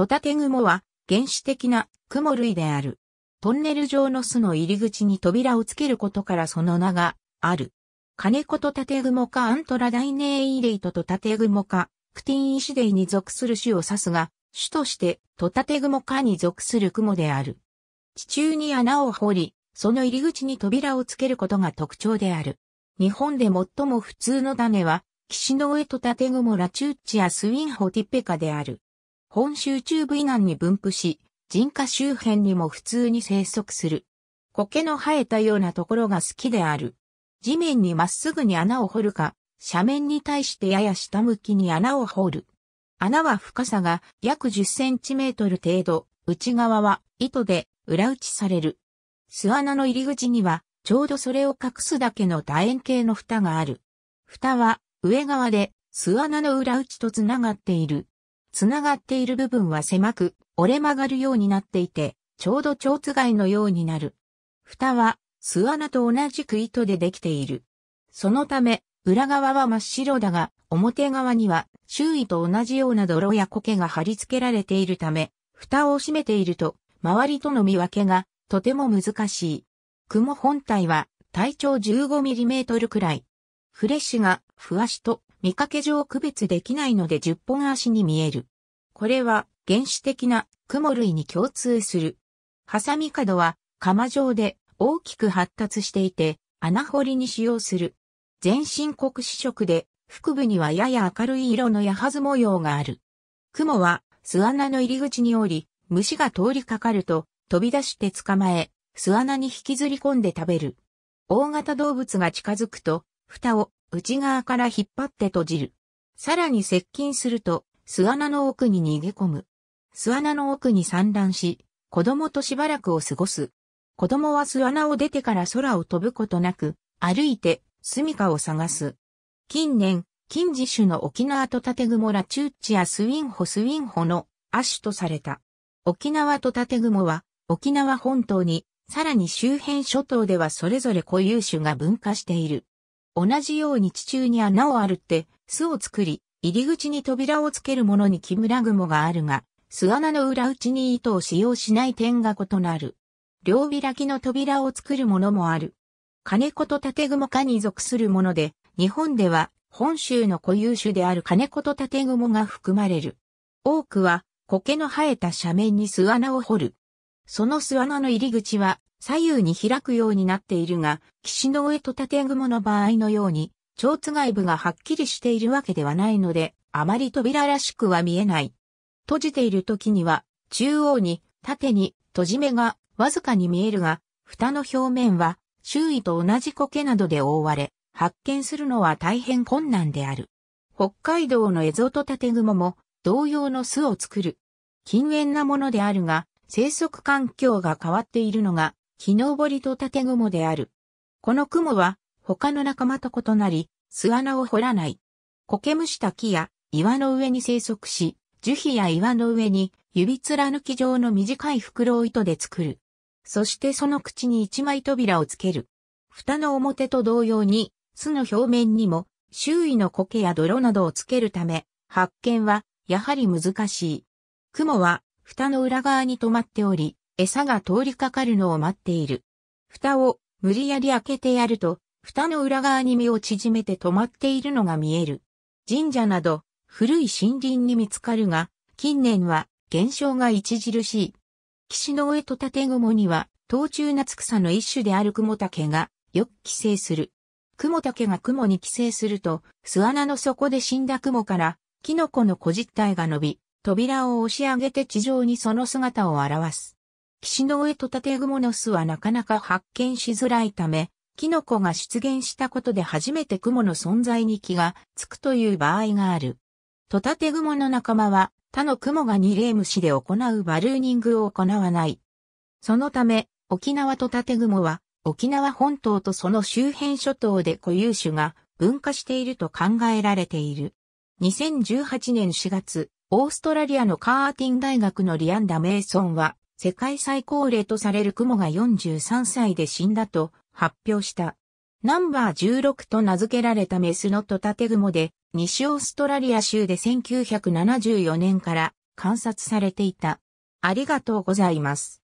トタテ雲は原始的な雲類である。トンネル状の巣の入り口に扉をつけることからその名がある。金子トタテ雲かアントラダイネイレイトトタテ雲かクティンイシデイに属する種を指すが、種としてトタテ雲かに属する雲である。地中に穴を掘り、その入り口に扉をつけることが特徴である。日本で最も普通の種は、岸の上トタテ雲ラチュッチやスウィンホティペカである。本州中部以南に分布し、人家周辺にも普通に生息する。苔の生えたようなところが好きである。地面にまっすぐに穴を掘るか、斜面に対してやや下向きに穴を掘る。穴は深さが約10センチメートル程度、内側は糸で裏打ちされる。巣穴の入り口には、ちょうどそれを隠すだけの楕円形の蓋がある。蓋は上側で巣穴の裏打ちとつながっている。繋がっている部分は狭く、折れ曲がるようになっていて、ちょうど蝶つがいのようになる。蓋は、巣穴と同じく糸でできている。そのため、裏側は真っ白だが、表側には周囲と同じような泥や苔が貼り付けられているため、蓋を閉めていると、周りとの見分けがとても難しい。雲本体は体長1 5トルくらい。フレッシュが、ふわしと見かけ上区別できないので10本足に見える。これは原始的な蜘蛛類に共通する。ハサミ角は釜状で大きく発達していて穴掘りに使用する。全身黒視色で腹部にはやや明るい色の矢は模様がある。雲は巣穴の入り口におり、虫が通りかかると飛び出して捕まえ、巣穴に引きずり込んで食べる。大型動物が近づくと蓋を内側から引っ張って閉じる。さらに接近すると、巣穴の奥に逃げ込む。巣穴の奥に産卵し、子供としばらくを過ごす。子供は巣穴を出てから空を飛ぶことなく、歩いて住処を探す。近年、近自種の沖縄と縦雲ラチュチやスウィンホスウィンホの亜種とされた。沖縄と縦雲は沖縄本島に、さらに周辺諸島ではそれぞれ固有種が分化している。同じように地中に穴をあるって、巣を作り、入り口に扉をつけるものに木村雲があるが、巣穴の裏打ちに糸を使用しない点が異なる。両開きの扉を作るものもある。金子と縦雲科に属するもので、日本では本州の固有種である金子と縦雲が含まれる。多くは苔の生えた斜面に巣穴を掘る。その巣穴の入り口は左右に開くようになっているが、岸の上と建雲の場合のように、蝶津外部がはっきりしているわけではないので、あまり扉らしくは見えない。閉じている時には、中央に、縦に、閉じ目がわずかに見えるが、蓋の表面は周囲と同じ苔などで覆われ、発見するのは大変困難である。北海道のエゾトタテグモも同様の巣を作る。禁煙なものであるが、生息環境が変わっているのが、木登りと竹雲である。この雲は、他の仲間と異なり、巣穴を掘らない。苔むした木や岩の上に生息し、樹皮や岩の上に指貫き状の短い袋を糸で作る。そしてその口に一枚扉をつける。蓋の表と同様に、巣の表面にも周囲の苔や泥などをつけるため、発見はやはり難しい。雲は蓋の裏側に止まっており、餌が通りかかるのを待っている。蓋を無理やり開けてやると、蓋の裏側に身を縮めて止まっているのが見える。神社など古い森林に見つかるが、近年は減少が著しい。岸の上と建雲には、東中夏草の一種である雲竹がよく寄生する。雲竹が雲に寄生すると、巣穴の底で死んだ雲から、キノコの小実体が伸び、扉を押し上げて地上にその姿を表す。岸の上と縦雲の巣はなかなか発見しづらいため、キノコが出現したことで初めて雲の存在に気がつくという場合がある。トタテグモの仲間は他の雲が二例虫で行うバルーニングを行わない。そのため、沖縄トタテグモは沖縄本島とその周辺諸島で固有種が分化していると考えられている。2018年4月、オーストラリアのカーティン大学のリアンダ・メイソンは、世界最高齢とされるクモが43歳で死んだと発表した。ナンバー16と名付けられたメスのトタテグモで、西オーストラリア州で1974年から観察されていた。ありがとうございます。